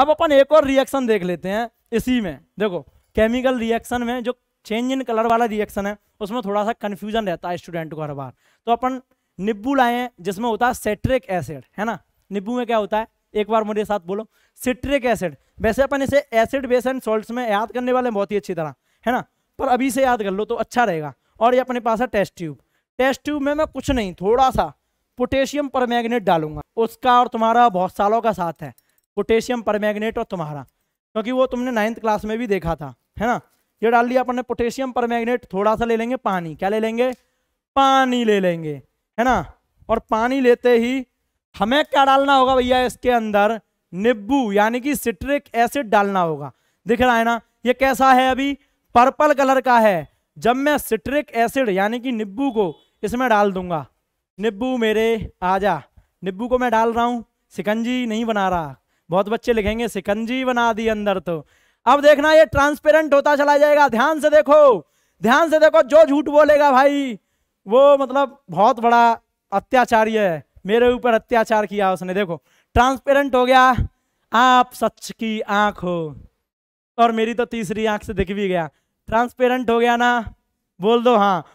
अब अपन एक और रिएक्शन देख लेते हैं इसी में देखो केमिकल रिएक्शन में जो चेंज इन कलर वाला रिएक्शन है उसमें थोड़ा सा कन्फ्यूजन रहता है स्टूडेंट को हर बार तो अपन निब्बू लाए हैं जिसमें होता है सेट्रिक एसिड है ना निब्बू में क्या होता है एक बार मेरे साथ बोलो सिट्रिक एसिड वैसे अपन इसे एसिड बेस एंड सॉल्ट में याद करने वाले बहुत ही अच्छी तरह है ना पर अभी से याद कर लो तो अच्छा रहेगा और ये अपने पास है टेस्ट ट्यूब टेस्ट ट्यूब में मैं कुछ नहीं थोड़ा सा पोटेशियम पर मैगनेट डालूंगा उसका और तुम्हारा बहुत सालों का साथ है पोटेशियम परमैग्नेट और तुम्हारा क्योंकि वो तुमने नाइन्थ क्लास में भी देखा था है ना ये डाल लिया अपन ने पोटेशियम परमैग्नेट थोड़ा सा ले लेंगे पानी क्या ले लेंगे पानी ले लेंगे है ना और पानी लेते ही हमें क्या डालना होगा भैया इसके अंदर निब्बू यानी कि सिट्रिक एसिड डालना होगा दिख रहा है ना ये कैसा है अभी पर्पल कलर का है जब मैं सिट्रिक एसिड यानी कि निब्बू को इसमें डाल दूंगा निब्बू मेरे आजा निब्बू को मैं डाल रहा हूँ सिकंजी नहीं बना रहा बहुत बच्चे लिखेंगे सिकंजी बना दी अंदर तो अब देखना ये ट्रांसपेरेंट होता चला जाएगा ध्यान से देखो ध्यान से देखो जो झूठ बोलेगा भाई वो मतलब बहुत बड़ा अत्याचारी है मेरे ऊपर अत्याचार किया उसने देखो ट्रांसपेरेंट हो गया आप सच की आंख हो और मेरी तो तीसरी आंख से दिख भी गया ट्रांसपेरेंट हो गया ना बोल दो हाँ